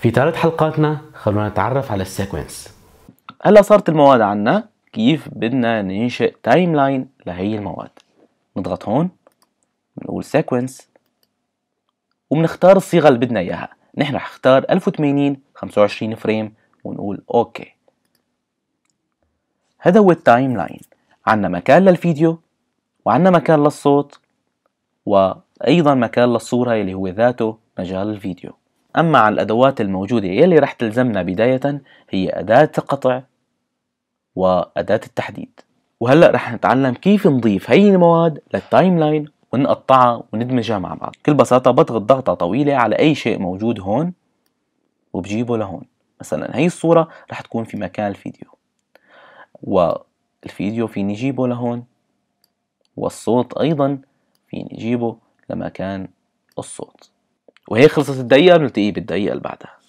في ثلاث حلقاتنا خلونا نتعرف على السيكونس هلا صارت المواد عنا كيف بدنا ننشئ تايم لاين لهي المواد نضغط هون بنقول سيكونس وبنختار الصيغة اللي بدنا إياها نحن رح نختار 1080 25 فريم ونقول أوكي هذا هو التايم لاين عنا مكان للفيديو وعنا مكان للصوت وأيضا مكان للصورة اللي هو ذاته مجال الفيديو أما على الأدوات الموجودة يلي رح تلزمنا بداية هي أداة القطع وأداة التحديد وهلأ رح نتعلم كيف نضيف هي المواد للتايم لاين ونقطعها وندمجها مع بعض بكل بساطة بضغط ضغطة طويلة على أي شيء موجود هون وبجيبه لهون مثلا هي الصورة رح تكون في مكان الفيديو والفيديو فيني جيبه لهون والصوت أيضا فيني جيبه لمكان الصوت وهي خلصت الدقيقة نلتقي بالدقيقة اللي بعدها